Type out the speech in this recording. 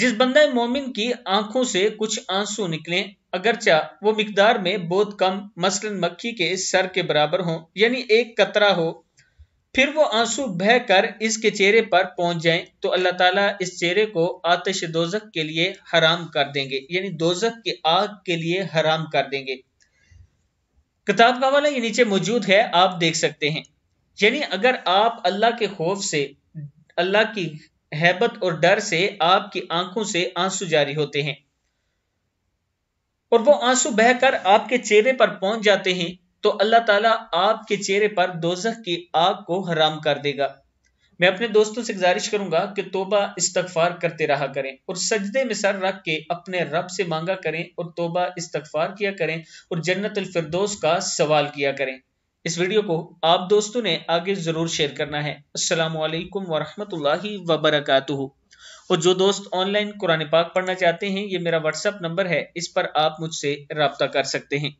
जिस बंदा मोमिन की आंखों से कुछ आंसू निकले अगरचा वो मकदार में बहुत कम मसलन मक्खी के सर के बराबर हो यानी एक कतरा हो फिर वो आंसू बह कर इसके चेहरे पर पहुंच जाएं तो अल्लाह ताला इस चेहरे को आतश दोजक के लिए हराम कर देंगे यानी दोजक की आग के लिए हराम कर देंगे किताब का वाला ये नीचे मौजूद है आप देख सकते हैं यानी अगर आप अल्लाह के खौफ से अल्लाह की हैबत और डर से आपकी आंखों से आंसू जारी होते हैं और वो आंसू बहकर आपके चेहरे पर पहुंच जाते हैं तो अल्लाह ताला आपके चेहरे पर दोजह की आग को हराम कर देगा मैं अपने दोस्तों से गुजारिश करूंगा कि तोबा इस्तगफार करते रहा करें और सजदे में सर रख के अपने रब से मांगा करें और तोबा इस्तगफार किया करें और जन्नत फिरदौस का सवाल किया करें इस वीडियो को आप दोस्तों ने आगे ज़रूर शेयर करना है असलकम वरहमल वबरकू और जो दोस्त ऑनलाइन कुरान पाक पढ़ना चाहते हैं ये मेरा व्हाट्सअप नंबर है इस पर आप मुझसे रबता कर सकते हैं